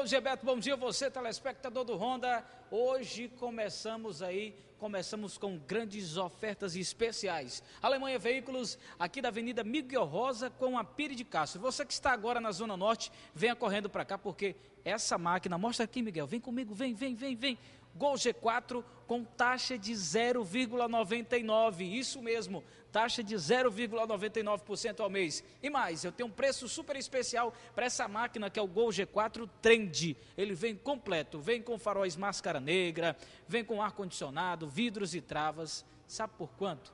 Bom dia, Beto. Bom dia, você, telespectador do Honda. Hoje começamos aí, começamos com grandes ofertas especiais. Alemanha Veículos, aqui da Avenida Miguel Rosa com a Pire de Castro. Você que está agora na Zona Norte, venha correndo para cá porque essa máquina, mostra aqui, Miguel, vem comigo, vem, vem, vem, vem. Gol G4 com taxa de 0,99. Isso mesmo, taxa de 0,99% ao mês. E mais, eu tenho um preço super especial para essa máquina que é o Gol G4 Trend. Ele vem completo, vem com faróis máscara negra, vem com ar-condicionado, vidros e travas. Sabe por quanto?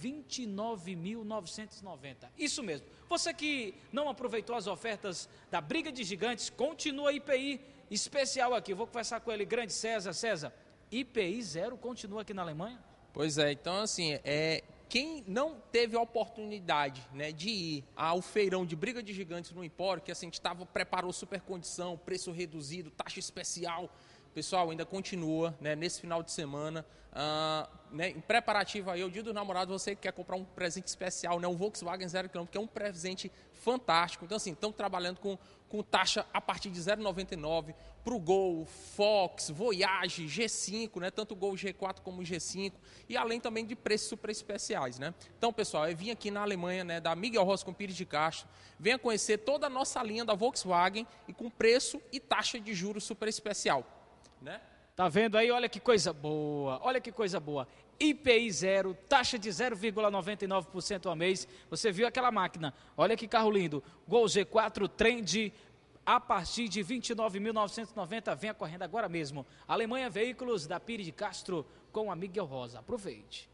29.990. Isso mesmo. Você que não aproveitou as ofertas da Briga de Gigantes, continua IPI especial aqui. Vou conversar com ele, grande César. César, IPI zero continua aqui na Alemanha? Pois é, então assim, é, quem não teve a oportunidade né, de ir ao feirão de briga de gigantes no Empório, que assim, a gente tava, preparou super condição, preço reduzido, taxa especial, pessoal ainda continua né, nesse final de semana, uh, né, em preparativo aí, é o dia do namorado, você quer comprar um presente especial, né, um Volkswagen zero quilômetro, que é um presente fantástico. Então, assim, estão trabalhando com, com taxa a partir de 0,99 para o Gol, Fox, Voyage, G5, né, tanto o Gol G4 como o G5, e além também de preços super especiais. Né? Então, pessoal, eu vim aqui na Alemanha, né, da Miguel Rosa com Pires de Castro, venha conhecer toda a nossa linha da Volkswagen e com preço e taxa de juros super especial né? Tá vendo aí? Olha que coisa boa. Olha que coisa boa. IPI zero, taxa de 0,99% ao mês. Você viu aquela máquina? Olha que carro lindo. Gol g 4 Trend a partir de 29.990. Venha correndo agora mesmo. Alemanha Veículos da Pire de Castro com a Miguel Rosa. Aproveite.